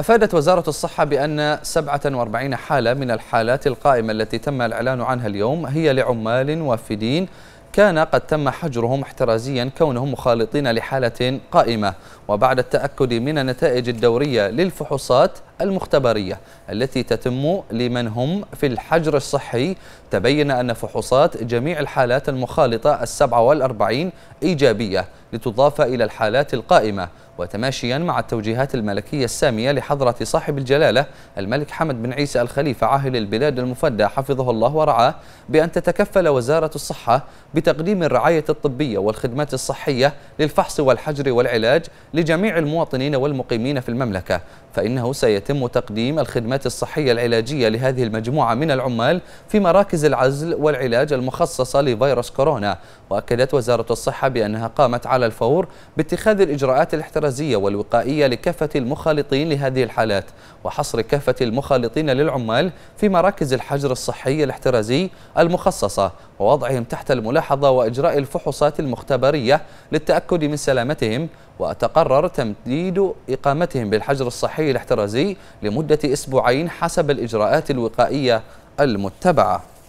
أفادت وزارة الصحة بأن 47 حالة من الحالات القائمة التي تم الإعلان عنها اليوم هي لعمال وافدين كان قد تم حجرهم احترازيا كونهم مخالطين لحالة قائمة وبعد التأكد من النتائج الدورية للفحوصات المختبرية التي تتم لمن هم في الحجر الصحي تبين أن فحوصات جميع الحالات المخالطة السبعة والأربعين إيجابية لتضاف إلى الحالات القائمة وتماشيا مع التوجيهات الملكية السامية لحضرة صاحب الجلالة الملك حمد بن عيسى الخليفة عاهل البلاد المفدى حفظه الله ورعاه بأن تتكفل وزارة الصحة بتقديم الرعاية الطبية والخدمات الصحية للفحص والحجر والعلاج لجميع المواطنين والمقيمين في المملكة فإنه سيتم يتم تقديم الخدمات الصحية العلاجية لهذه المجموعة من العمال في مراكز العزل والعلاج المخصصة لفيروس كورونا وأكدت وزارة الصحة بأنها قامت على الفور باتخاذ الإجراءات الاحترازية والوقائية لكافة المخالطين لهذه الحالات وحصر كافة المخالطين للعمال في مراكز الحجر الصحي الاحترازي المخصصة ووضعهم تحت الملاحظة وإجراء الفحوصات المختبرية للتأكد من سلامتهم وتقرر تمديد إقامتهم بالحجر الصحي الاحترازي لمدة أسبوعين حسب الإجراءات الوقائية المتبعة